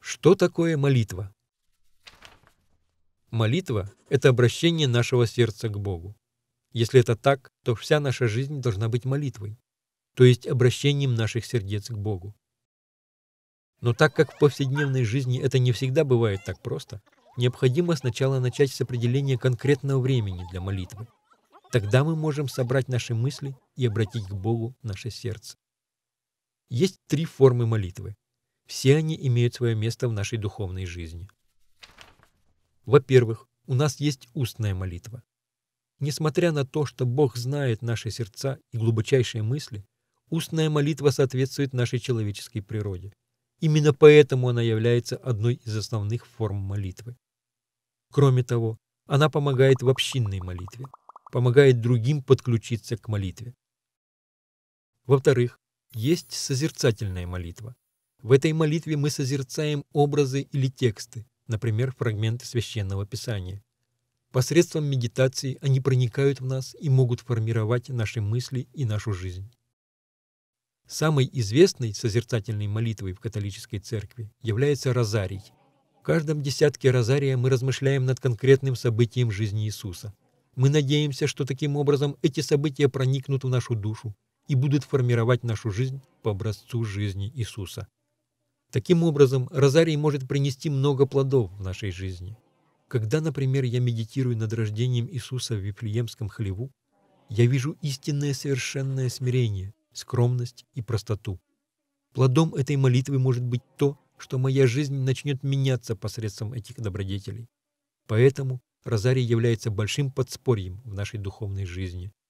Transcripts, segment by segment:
Что такое молитва? Молитва – это обращение нашего сердца к Богу. Если это так, то вся наша жизнь должна быть молитвой, то есть обращением наших сердец к Богу. Но так как в повседневной жизни это не всегда бывает так просто, необходимо сначала начать с определения конкретного времени для молитвы. Тогда мы можем собрать наши мысли и обратить к Богу наше сердце. Есть три формы молитвы. Все они имеют свое место в нашей духовной жизни. Во-первых, у нас есть устная молитва. Несмотря на то, что Бог знает наши сердца и глубочайшие мысли, устная молитва соответствует нашей человеческой природе. Именно поэтому она является одной из основных форм молитвы. Кроме того, она помогает в общинной молитве, помогает другим подключиться к молитве. Во-вторых, есть созерцательная молитва. В этой молитве мы созерцаем образы или тексты, например, фрагменты священного писания. Посредством медитации они проникают в нас и могут формировать наши мысли и нашу жизнь. Самой известной созерцательной молитвой в католической церкви является розарий. В каждом десятке розария мы размышляем над конкретным событием жизни Иисуса. Мы надеемся, что таким образом эти события проникнут в нашу душу, и будут формировать нашу жизнь по образцу жизни Иисуса. Таким образом, розарий может принести много плодов в нашей жизни. Когда, например, я медитирую над рождением Иисуса в Вифлеемском хлеву, я вижу истинное совершенное смирение, скромность и простоту. Плодом этой молитвы может быть то, что моя жизнь начнет меняться посредством этих добродетелей. Поэтому розарий является большим подспорьем в нашей духовной жизни –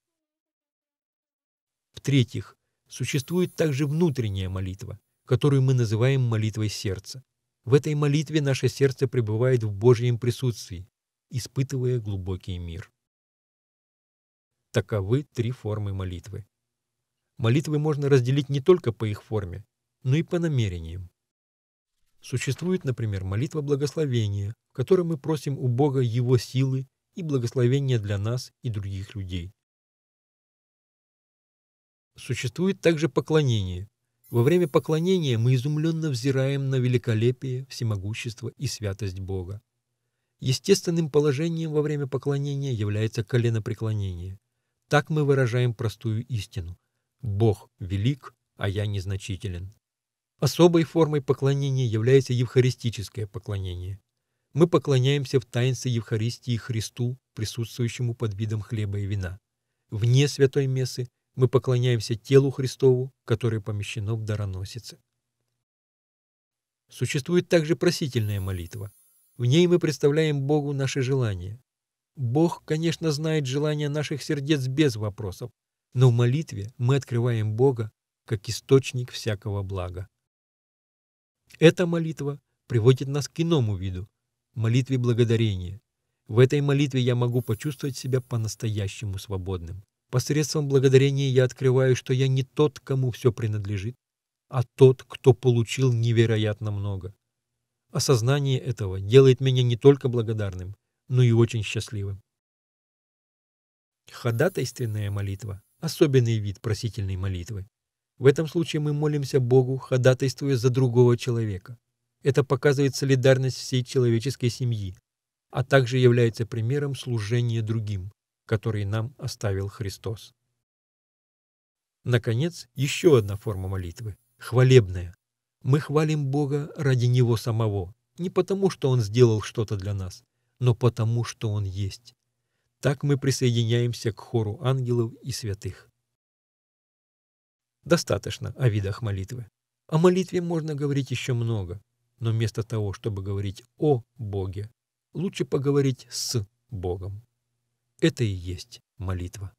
в-третьих, существует также внутренняя молитва, которую мы называем молитвой сердца. В этой молитве наше сердце пребывает в Божьем присутствии, испытывая глубокий мир. Таковы три формы молитвы. Молитвы можно разделить не только по их форме, но и по намерениям. Существует, например, молитва благословения, в которой мы просим у Бога Его силы и благословения для нас и других людей. Существует также поклонение. Во время поклонения мы изумленно взираем на великолепие, всемогущество и святость Бога. Естественным положением во время поклонения является коленопреклонение. Так мы выражаем простую истину. Бог велик, а я незначителен. Особой формой поклонения является евхаристическое поклонение. Мы поклоняемся в таинстве Евхаристии Христу, присутствующему под видом хлеба и вина. Вне святой мессы мы поклоняемся телу Христову, которое помещено в дароносице. Существует также просительная молитва. В ней мы представляем Богу наши желания. Бог, конечно, знает желания наших сердец без вопросов, но в молитве мы открываем Бога как источник всякого блага. Эта молитва приводит нас к иному виду – молитве благодарения. В этой молитве я могу почувствовать себя по-настоящему свободным. Посредством благодарения я открываю, что я не тот, кому все принадлежит, а тот, кто получил невероятно много. Осознание этого делает меня не только благодарным, но и очень счастливым. Ходатайственная молитва – особенный вид просительной молитвы. В этом случае мы молимся Богу, ходатайствуя за другого человека. Это показывает солидарность всей человеческой семьи, а также является примером служения другим, который нам оставил Христос. Наконец, еще одна форма молитвы – хвалебная. Мы хвалим Бога ради Него самого, не потому, что Он сделал что-то для нас, но потому, что Он есть. Так мы присоединяемся к хору ангелов и святых. Достаточно о видах молитвы. О молитве можно говорить еще много, но вместо того, чтобы говорить о Боге, лучше поговорить с Богом. Это и есть молитва.